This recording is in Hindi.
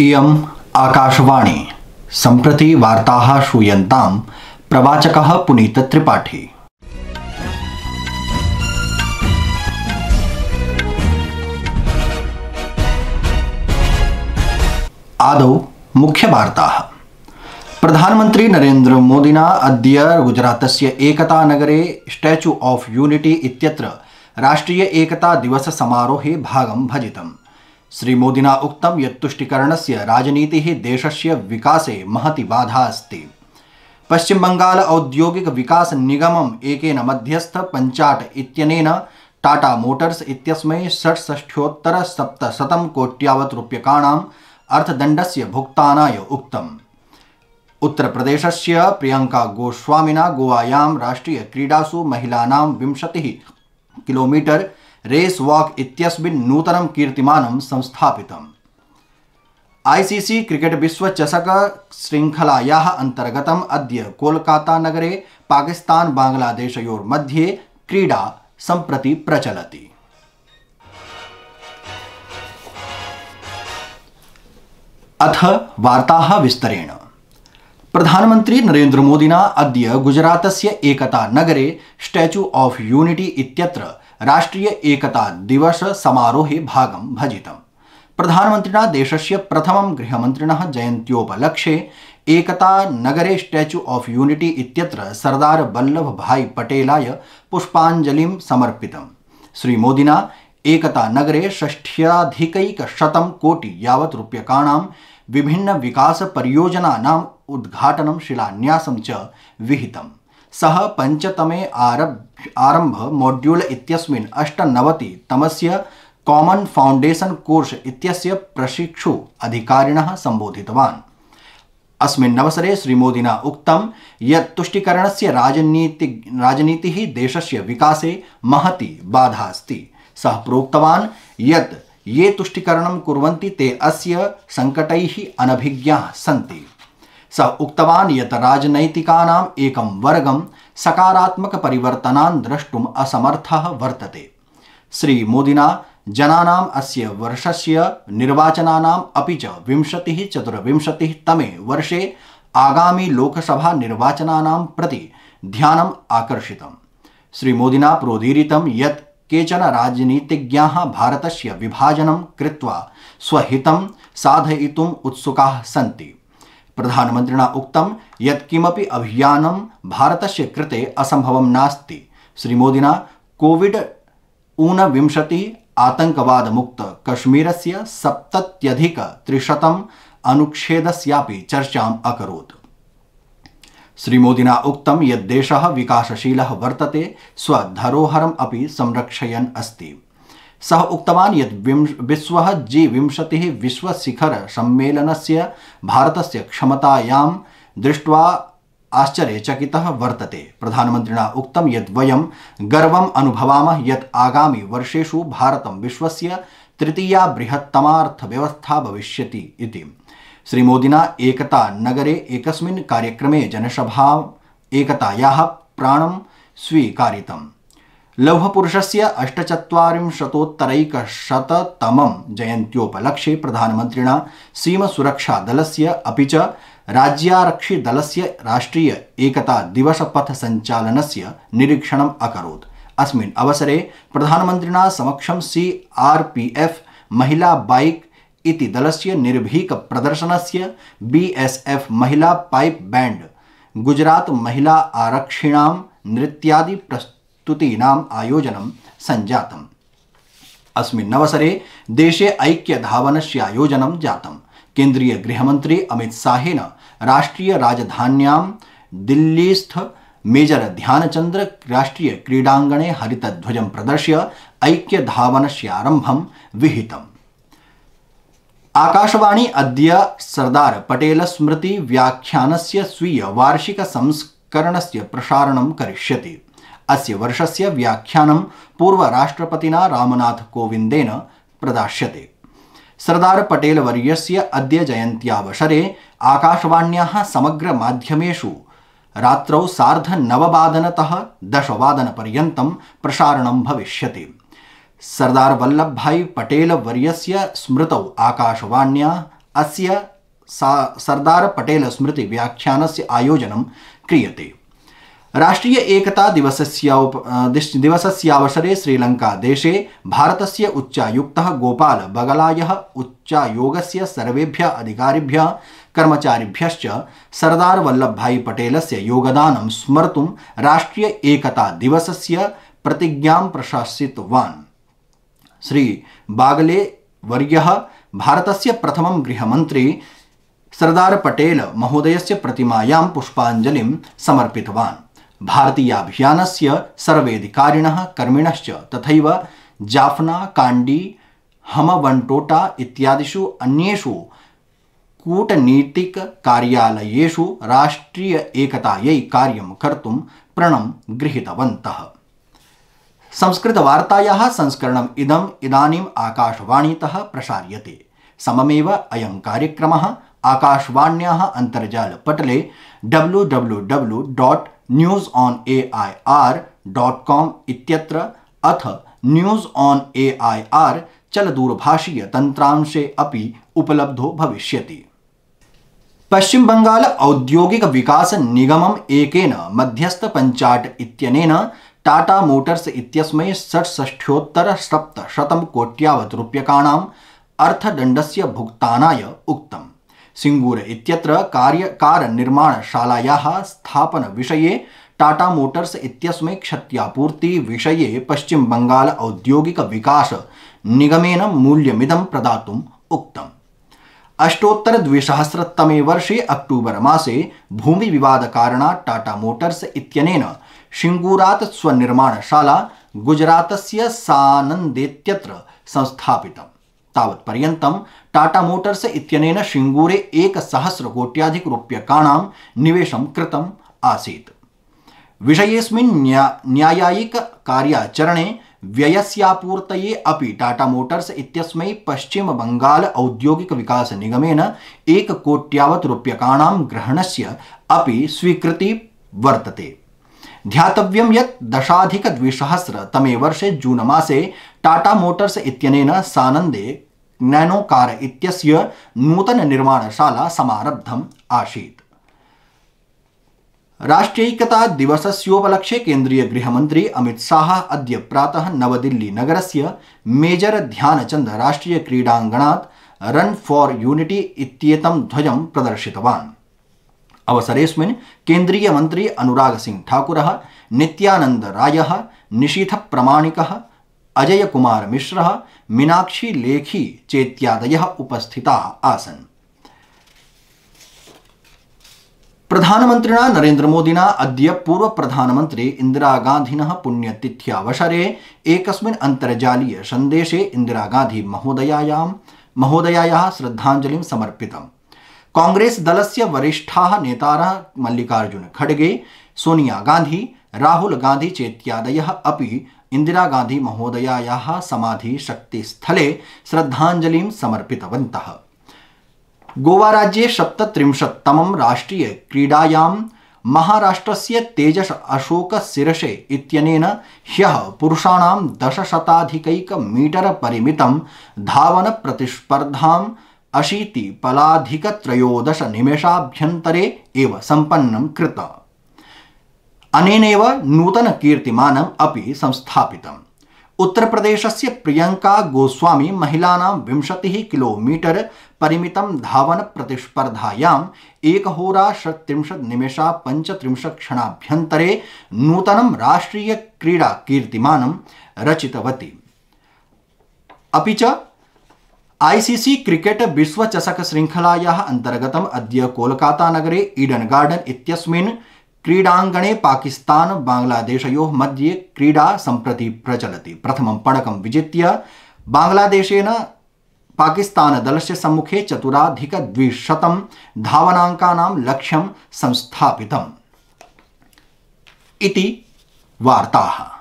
इयम् आकाशवाणी सम्प्रति वार्ताः श्रूयन्ताम् प्रवाचकः पुनीतत्रिपाठी आदौ मुख्यवार्ताः प्रधानमन्त्री नरेन्द्रमोदिना अद्य गुजरातस्य नगरे स्टेच्यू ऑफ यूनिटी इत्यत्र राष्ट्रीय एकता दिवस समारोहे भागं भजितम् श्रीमोदिना उक्तं यत् तुष्टिकरणस्य राजनीतिः देशस्य विकासे महती बाधा अस्ति निगम औद्योगिकविकासनिगमम् एकेन पंचाट इत्यनेन टाटा मोटर्स इत्यस्मै षट्षष्ठ्योत्तरसप्तशतं कोट्यावत् रूप्यकाणाम् अर्थदण्डस्य भुक्तानाय उक्तम् से प्रियंका गोस्वामीना गोवायां क्रीडासु महिलानां विंशति किलोमीटर रेस वॉक इत्यस्मिन् नूतनं कीर्तिमानं संस्थापितम् आईसीसी क्रिकेट विश्व विश्वचषक श्रृङ्खलायाः अन्तर्गतम् अद्य नगरे पाकिस्तान मध्ये क्रीडा संप्रति प्रचलति अथ वार्ताः विस्तरेण प्रधानमंत्री नरेन्द्र नरेन्द्रमोदिना अद्य गुजरातस्य एकता नगरे स्टैच्यू ऑफ यूनिटी इत्यत्र राष्ट्रीय एकता दिवस भाग भजित प्रधानमंत्रि देश से प्रथम गृहमंत्रि जयन्त्योपलक्ष्ये एकता नगरे स्टैच्यू ऑफ यूनिटी इत्यत्र सरदार वल्लभ भाई पटेलाय समर्पित श्री मोदी एकता नगरे षष्ठ्याधिकैकशतं कोटि यावत् रूप्यकाणां विभिन्न विकास परियोजनानां उद्घाटनं शिलान्यासं च विहितम् सह पंचतमे पञ्चतमे आरभ्य आरम्भ मोड्यूल् इत्यस्मिन् तमस्य कॉमन फाउंडेशन कोर्स इत्यस्य प्रशिक्षु अधिकारिणः सम्बोधितवान् अस्मिन् अवसरे श्रीमोदिना उक्तं यत् तुष्टीकरणस्य राजनीति राजनीतिः देशस्य विकासे महती बाधा अस्ति सः प्रोक्तवान् यत् ये तुष्टीकरणं कुर्वन्ति ते अस्य सङ्कटैः अनभिज्ञाः सन्ति स उक्तवान् यत् एकम वर्गम सकारात्मक सकारात्मकपरिवर्तनान् द्रष्टुम असमर्थ वर्तते श्रीमोदिना जनानाम अस्य वर्षस्य निर्वाचनानाम अपि च विंशतिः चतुर्विंशतिः तमे वर्षे आगामी लोकसभा लोकसभानिर्वाचनानां प्रति ध्यानम् आकर्षितम् श्रीमोदिना प्रोदीरितं यत् केचन राजनीतिज्ञाः भारतस्य विभाजनं कृत्वा स्वहितं साधयितुम् उत्सुकाः सन्ति प्रधानमन्त्रिणा उक्तं यत् किमपि अभियानं भारतस्य कृते असम्भवं नास्ति श्रीमोदिना कोविड ऊनविंशति आतङ्कवादमुक्त कश्मीरस्य सप्तत्यधिकत्रिशतम् अनुच्छेदस्यापि चर्चाम् अकरोत् श्रीमोदिना उक्तं यत् देशः विकासशीलः वर्तते स्वधरोहरम् अपि संरक्षयन् अस्ति सः उक्तवान् यत् विंश विश्वः जी विंशतिः विश्वशिखरसम्मेलनस्य भारतस्य क्षमतायां दृष्ट्वा आश्चर्यचकितः वर्तते प्रधानमन्त्रिणा उक्तं यत् वयं गर्वम् अनुभवामः यत् आगामिवर्षेषु भारतं विश्वस्य तृतीया बृहत्तमार्थव्यवस्था भविष्यति इति श्रीमोदिना एकता नगरे एकस्मिन् कार्यक्रमे जनसभा एकतायाः प्राणं स्वीकारितम् लौहपुरुषस्य अष्टचत्वारिंशतोत्तरैकशततमं जयन्त्योपलक्ष्ये प्रधानमन्त्रिणा सीमसुरक्षादलस्य अपि च राज्यारक्षिदलस्य राष्ट्रिय एकतादिवसपथसञ्चालनस्य निरीक्षणम् अकरोत् अस्मिन् अवसरे प्रधानमन्त्रिणा समक्षं सी आर् पी एफ् महिला बाइक इति दलस्य निर्भीकप्रदर्शनस्य बी एस् एफ् महिला पाइप बैंड गुजरात महिला आरक्षिणां नृत्यादि प्रस्तुत देशे ऐक्य धावन आयोजन जात केन्द्रीय गृहमंत्री अमित केन्द्रीयगृहमन्त्री राष्ट्रीय राजधानिया दिल्लीस्थ मेजर ध्यानचंद्र राष्ट्रीय क्रीडांगणे हरितध्वज प्रदर्श्य धावन आरंभ विहित आकाशवाणी अद्य सरदार पटेल स्मृति व्याख्यान स्वीय वार्षिक से प्रसारण क्यों अस्य वर्षस्य व्याख्यानं पूर्वराष्ट्रपतिना रामनाथकोविन्देन प्रदास्यते सरदार पटेल पटेलवर्यस्य अद्य जयन्त्यावसरे आकाशवाण्याः समग्रमाध्यमेषु रात्रौ सार्धनववादनतः दशवादनपर्यन्तं प्रसारणं भविष्यति सरदार वल्लभभाई पटेलवर्यस्य स्मृतौ आकाशवाण्या अस्य सा सरदार पटेल स्मृति पटेलस्मृतिव्याख्यानस्य आयोजनं क्रियते राष्ट्रीय एकता श्रीलंका देशे भारत से उच्चायुक्तः गोपाल बगलायः से सर्वे अधिकारिभ्यः कर्मचारिभ्यश्च सरदार पटेल से योगदान स्मर्त राष्ट्रीय एकता से प्रतिज्ञा प्रशासितवान् श्री बागले भारत से प्रथम गृहमंत्री सरदार पटेल से प्रतिमायां पुष्पांजलि समर्पितवान् भारतीयाभियानस्य सर्वेधिकारिणः कर्मिणश्च तथैव जाफना काण्डी हमवन्टोटा इत्यादिषु अन्येषु कार्यालयेषु राष्ट्रीय एकतायै कार्यं कर्तुं प्रणं गृहीतवन्तः संस्कृतवार्तायाः संस्करणम् इदम् इदानीम् आकाशवाणीतः प्रसार्यते सममेव अयं कार्यक्रमः आकाशवाण्याः अन्तर्जालपटले W W W dot news on A I R dot com इत्यत्र अथ news on A I R चल दूरभाषीय तंत्रांशे अपि उपलब्धो भविष्यति पश्चिम बंगाल औद्योगिक विकास निगम एकेन मध्यस्थ पंचाट इत्यनेन टाटा मोटर्स इत्यस्मै षट्षष्ठ्योत्तर सप्तशतं कोट्यावत् रूप्यकाणाम् अर्थदण्डस्य भुक्तानाय उक्तम् सिंगूर इत्यत्र कार्य स्थापन विषये टाटा मोटर्स इत्यस्मै क्षत्यापूर्तिविषये निगम मूल्यद मूल्यमिदं प्रदातुम् उक्तम् अष्टोत्तरद्विसहस्रतमे वर्षे अक्टूबर भूमि विवाद कारण टाटा मोटर्स इत्यनेन स्वनिर्माण शाला गुजरातस्य सानन्देत्यत्र संस्थापितम् तावत्पर्यन्तं टाटा मोटर्स इत्यनेन शृङ्गूरे एकसहस्रकोट्याधिकरूप्यकाणां निवेशं कृतम् आसीत् विषयेऽस्मिन् न्या कार्याचरणे व्ययस्यापूर्तये अपि टाटा मोटर्स इत्यस्मै पश्चिमबङ्गाल औद्योगिकविकासनिगमेन एककोट्यावत् रूप्यकाणां ग्रहणस्य अपि स्वीकृति वर्तते ध्यातव्यं यत् दशाधिकद्विसहस्रतमे वर्षे जून मासे टाटा मोटर्स इत्यनेन सानन्दे नैनोकार इत्यस्य नूतननिर्माणशाला समारब्धम् आसीत् राष्ट्रियैकतादिवसस्योपलक्ष्ये अमित शाह अद्य प्रातः से मेजर ध्यानचन्द राष्ट्रियक्रीडाङ्गणात् रन् फॉर यूनिटी इत्येतं ध्वजं प्रदर्शितवान् मंत्री अनुराग सिंह ठाकुर राय अजय कुमार मिश्र मीनाक्षी लेखी चेत्यादय अजयकुमारमिश्रः आसन चेत्यादयः नरेन्द्र मोदी अद पूर्व प्रधानमंत्री इंदिरा गांधी पुण्यतिथ्यावसरे एक अन्तर्जालीय सन्देशे इन्दिरागान्धिमहोदयायां महोदया श्रद्धांजलि समर्पितम् कांग्रेस दल से वरिष्ठा नेता मल्लिकार्जुन खड़गे सोनिया गांधी राहुल गांधी चेतियादय अभी इंदिरा गांधी महोदया सधिशक्ति स्थले श्रद्धांजलिं समर्पितवन्तः गोवाराज्ये सप्तम राष्ट्रीय क्रीडायां से तेजस अशोक सिरसे इत्यनेन मीटर पुरुषाणां धावन प्रतिस्पर्धा अशीति पलाधिक त्रयोदश अशीतिपलाधिकत्रयोदशनिमेषाभ्यन्तरे एव सम्पन्नं कृत नूतन नूतनकीर्तिमानम् अपि संस्थापितम् उत्तर प्रदेश से प्रियंका गोस्वामी महिलानां विंशतिः किलोमीटर परिमितं धावनप्रतिस्पर्धायाम् एकहोराषट्त्रिंशद्निमेषा पञ्चत्रिंशत्क्षणाभ्यन्तरे नूतनं राष्ट्रीयक्रीडाकीर्तिमानं रचितवती अपि च आईसीसी क्रिकेट विश्व चषक श्रृंखलाया अंतर्गत अद कोलकाता नगरे ईडन गार्डन क्रीडांगणे पाकिस्तान बाङ्ग्लादेशयोः मध्ये क्रीडा सम्प्रति प्रचलति प्रथमं पणकं विजित्य दल से सम्मुखे चतुराधिकद्विशतं धावनाङ्कानां लक्ष्यं संस्थापितम् इति वार्ताः